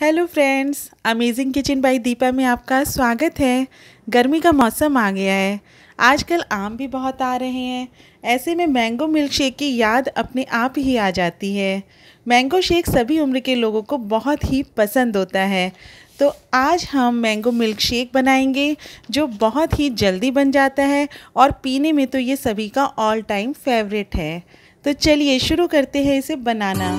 hello friends amazing kitchen by Deepa में आपका स्वागत है गर्मी का मौसम आ गया है आजकल आम भी बहुत आ रहे हैं ऐसे में मैंगो मिल्क शेक की याद अपने आप ही आ जाती है मैंगो शेक सभी उम्र के लोगों को बहुत ही पसंद होता है तो आज हम मैंगो मिल्क शेक बनाएंगे जो बहुत ही जल्दी बन जाता है और पीने में तो ये सभी का ऑल टाइम फेवरेट है तो चलिए शुरू करते हैं इसे बनाना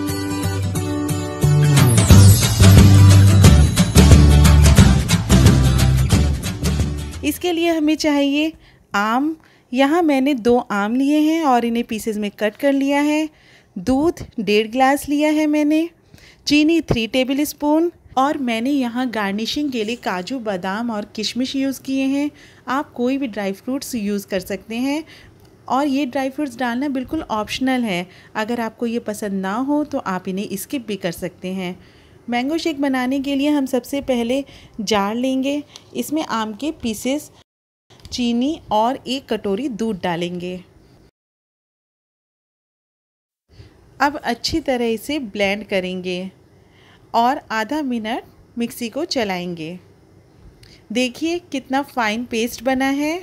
इसके लिए हमें चाहिए आम यहाँ मैंने दो आम लिए हैं और इन्हें पीसेस में कट कर लिया है दूध डेढ़ ग्लास लिया है मैंने चीनी थ्री टेबल स्पून और मैंने यहाँ गार्निशिंग के लिए काजू बादाम और किशमिश यूज़ किए हैं आप कोई भी ड्राई फ्रूट्स यूज़ कर सकते हैं और ये ड्राई फ्रूट्स डालना बिल्कुल ऑप्शनल है अगर आपको ये पसंद ना हो तो आप इन्हें स्किप भी कर सकते हैं मैंगो शेक बनाने के लिए हम सबसे पहले जार लेंगे इसमें आम के पीसेस चीनी और एक कटोरी दूध डालेंगे अब अच्छी तरह इसे ब्लेंड करेंगे और आधा मिनट मिक्सी को चलाएंगे देखिए कितना फ़ाइन पेस्ट बना है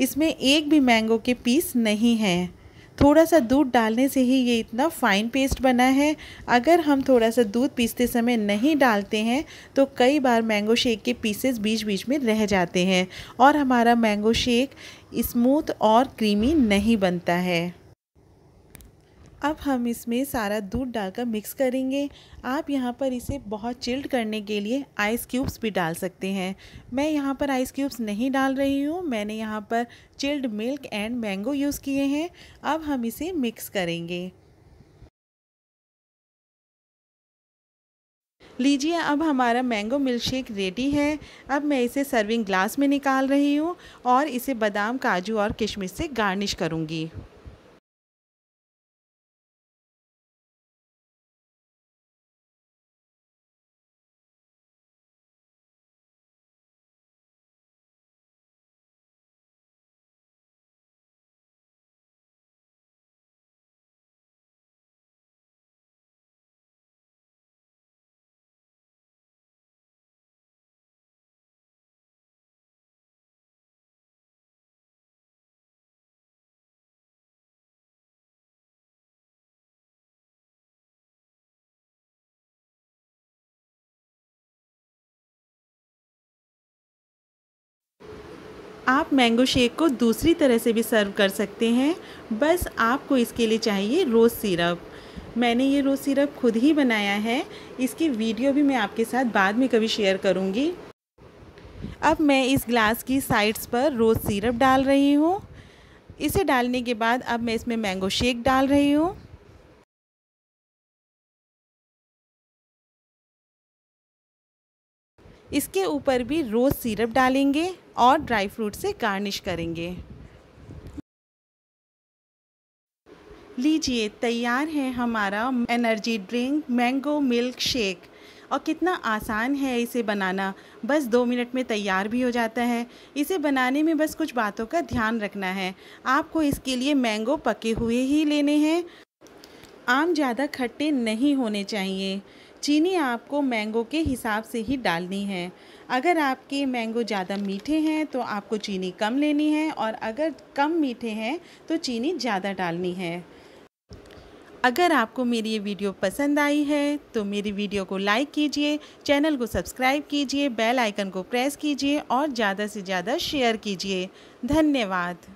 इसमें एक भी मैंगो के पीस नहीं हैं थोड़ा सा दूध डालने से ही ये इतना फाइन पेस्ट बना है अगर हम थोड़ा सा दूध पीसते समय नहीं डालते हैं तो कई बार मैंगो शेक के पीसेस बीच बीच में रह जाते हैं और हमारा मैंगो शेक स्मूथ और क्रीमी नहीं बनता है अब हम इसमें सारा दूध डालकर मिक्स करेंगे आप यहाँ पर इसे बहुत चिल्ड करने के लिए आइस क्यूब्स भी डाल सकते हैं मैं यहाँ पर आइस क्यूब्स नहीं डाल रही हूँ मैंने यहाँ पर chilled milk and mango use किए हैं अब हम इसे मिक्स करेंगे लीजिए अब हमारा मैंगो मिल्क शेक रेडी है अब मैं इसे सर्विंग ग्लास में निकाल रही हूँ और इसे बादाम काजू और किशमिश से गार्निश करूँगी आप मैंगो शेक को दूसरी तरह से भी सर्व कर सकते हैं बस आपको इसके लिए चाहिए रोज़ सिरप मैंने ये रोज़ सिरप खुद ही बनाया है इसकी वीडियो भी मैं आपके साथ बाद में कभी शेयर करूँगी अब मैं इस ग्लास की साइड्स पर रोज़ सिरप डाल रही हूँ इसे डालने के बाद अब मैं इसमें मैंगो शेक डाल रही हूँ इसके ऊपर भी रोज़ सिरप डालेंगे और ड्राई फ्रूट से गार्निश करेंगे लीजिए तैयार है हमारा energy drink mango milk shake और कितना आसान है इसे बनाना बस दो मिनट में तैयार भी हो जाता है इसे बनाने में बस कुछ बातों का ध्यान रखना है आपको इसके लिए मैंगो पके हुए ही लेने हैं आम ज़्यादा खट्टे नहीं होने चाहिए चीनी आपको मैंगो के हिसाब से ही डालनी है अगर आपके मैंगो ज़्यादा मीठे हैं तो आपको चीनी कम लेनी है और अगर कम मीठे हैं तो चीनी ज़्यादा डालनी है अगर आपको मेरी ये वीडियो पसंद आई है तो मेरी वीडियो को लाइक कीजिए चैनल को सब्सक्राइब कीजिए बेल आइकन को प्रेस कीजिए और ज़्यादा से ज़्यादा शेयर कीजिए धन्यवाद